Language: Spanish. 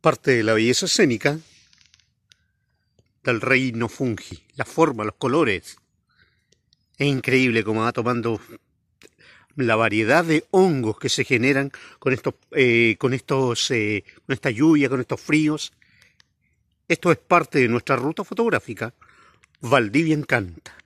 parte de la belleza escénica del reino fungi, la forma, los colores. Es increíble cómo va tomando la variedad de hongos que se generan con estos, eh, con estos, eh, esta lluvia, con estos fríos. Esto es parte de nuestra ruta fotográfica. Valdivia encanta.